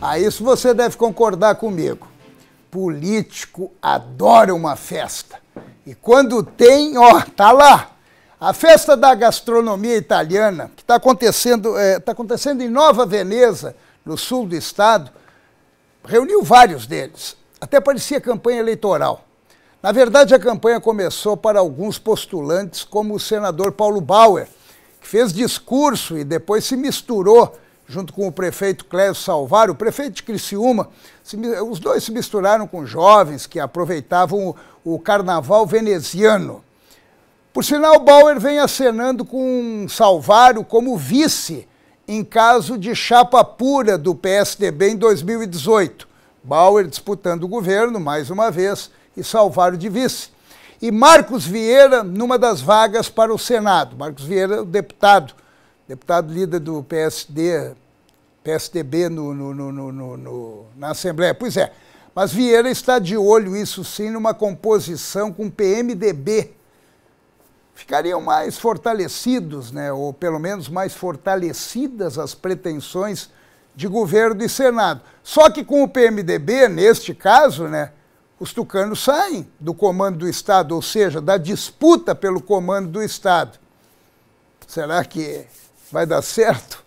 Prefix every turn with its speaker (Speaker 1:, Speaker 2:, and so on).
Speaker 1: A isso você deve concordar comigo. Político adora uma festa. E quando tem, ó, tá lá. A festa da gastronomia italiana, que está acontecendo, é, tá acontecendo em Nova Veneza, no sul do estado, reuniu vários deles. Até parecia campanha eleitoral. Na verdade, a campanha começou para alguns postulantes, como o senador Paulo Bauer, que fez discurso e depois se misturou junto com o prefeito Cléo Salvaro, o prefeito de Criciúma, se, os dois se misturaram com jovens que aproveitavam o, o carnaval veneziano. Por sinal, Bauer vem acenando com Salvaro como vice em caso de chapa pura do PSDB em 2018. Bauer disputando o governo mais uma vez e Salvaro de vice. E Marcos Vieira numa das vagas para o Senado. Marcos Vieira, o deputado deputado líder do PSD, PSDB no, no, no, na Assembleia. Pois é, mas Vieira está de olho, isso sim, numa composição com PMDB. Ficariam mais fortalecidos, né, ou pelo menos mais fortalecidas as pretensões de governo e Senado. Só que com o PMDB, neste caso, né, os tucanos saem do comando do Estado, ou seja, da disputa pelo comando do Estado. Será que vai dar certo?